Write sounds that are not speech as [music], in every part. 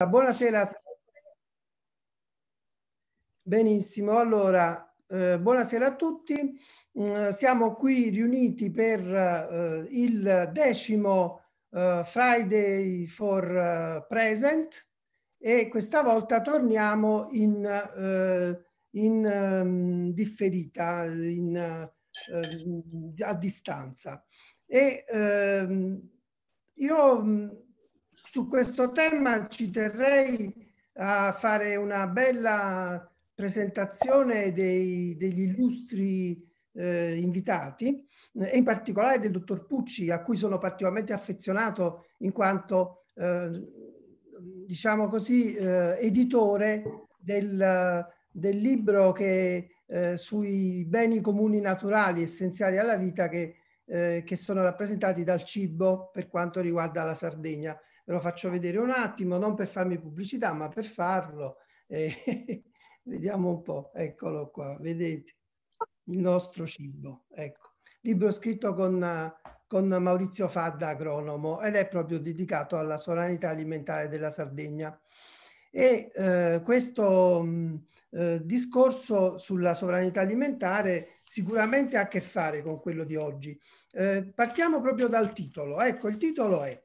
Ah, buonasera a tutti. Benissimo, allora, eh, buonasera a tutti. Mm, siamo qui riuniti per uh, il decimo uh, Friday for uh, Present e questa volta torniamo in, in um, differita, in, a distanza. E ehm, io mm, su questo tema ci terrei a fare una bella presentazione dei, degli illustri eh, invitati e in particolare del dottor Pucci a cui sono particolarmente affezionato in quanto eh, diciamo così eh, editore del, del, libro che eh, sui beni comuni naturali essenziali alla vita che eh, che sono rappresentati dal cibo per quanto riguarda la Sardegna. Ve lo faccio vedere un attimo, non per farmi pubblicità, ma per farlo. Eh, [laughs] vediamo un po', eccolo qua, vedete il nostro cibo. Ecco. Libro scritto con, con Maurizio Fadda, agronomo, ed è proprio dedicato alla sovranità alimentare della Sardegna. E eh, questo mh, mm, eh, discorso sulla sovranità alimentare sicuramente ha a che fare con quello di oggi. Eh, partiamo proprio dal titolo. Ecco, il titolo è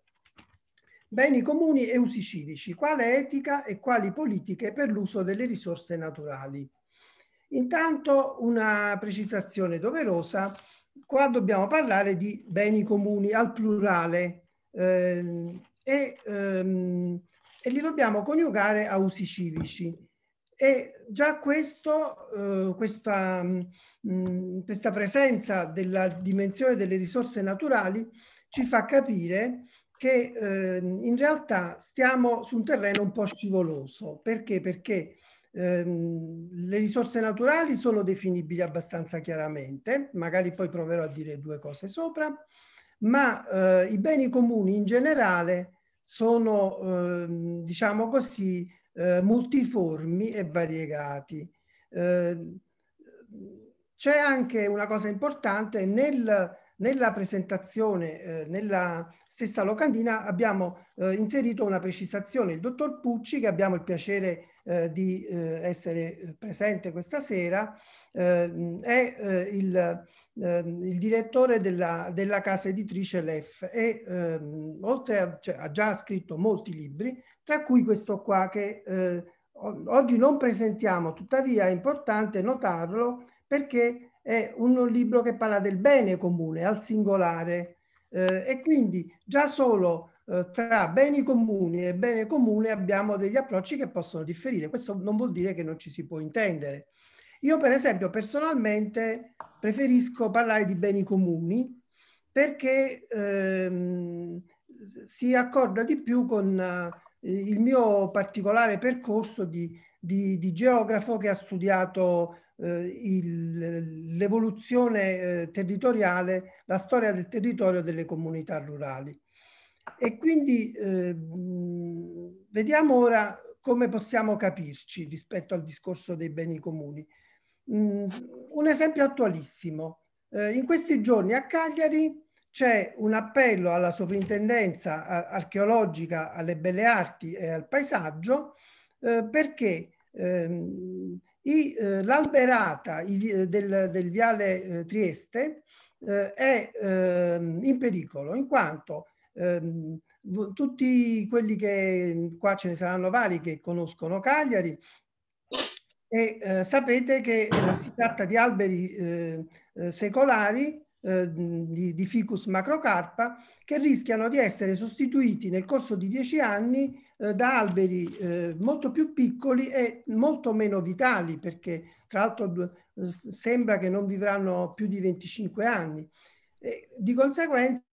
Beni comuni e usi civici, quale etica e quali politiche per l'uso delle risorse naturali. Intanto una precisazione doverosa, qua dobbiamo parlare di beni comuni al plurale eh, e ehm, e li dobbiamo coniugare a usi civici. E già questo, eh, questa, mh, mm, questa presenza della dimensione delle risorse naturali ci fa capire che eh, in realtà stiamo su un terreno un po' scivoloso. Perché? Perché ehm, le risorse naturali sono definibili abbastanza chiaramente, magari poi proverò a dire due cose sopra, ma eh, i beni comuni in generale sono, eh, diciamo così, eh, multiformi e variegati. Eh, c'è anche una cosa importante nel nella presentazione, eh, nella stessa locandina, abbiamo eh, inserito una precisazione. Il dottor Pucci, che abbiamo il piacere eh, di eh, essere eh, presente questa sera, eh, mm, è il, ehm, il, direttore della, della, casa editrice LEF e ehm, oltre a, cioè, ha già scritto molti libri, tra cui questo qua che oggi non presentiamo, tuttavia è importante notarlo perché è un libro che parla del bene comune al singolare eh, e quindi già solo eh, tra beni comuni e bene comune abbiamo degli approcci che possono differire. Questo non vuol dire che non ci si può intendere. Io per esempio personalmente preferisco parlare di beni comuni perché ehm, si accorda di più con eh, il mio particolare percorso di di, di geografo che ha studiato eh, il, l'evoluzione eh, territoriale, la storia del territorio delle comunità rurali. E quindi eh, vediamo ora come possiamo capirci rispetto al discorso dei beni comuni. Mm, un esempio attualissimo. Eh, in questi giorni a Cagliari c'è un appello alla sovrintendenza archeologica, alle belle arti e al paesaggio eh, perché Ehm, eh, l'alberata eh, del, del, viale eh, Trieste è ehm, in pericolo in quanto ehm, tutti quelli che qua ce ne saranno vari che conoscono Cagliari e sapete che si tratta di alberi secolari eh, di, di, Ficus macrocarpa che rischiano di essere sostituiti nel corso di dieci anni eh, da alberi eh, molto più piccoli e molto meno vitali perché tra l'altro eh, sembra che non vivranno più di 25 anni. E di conseguenza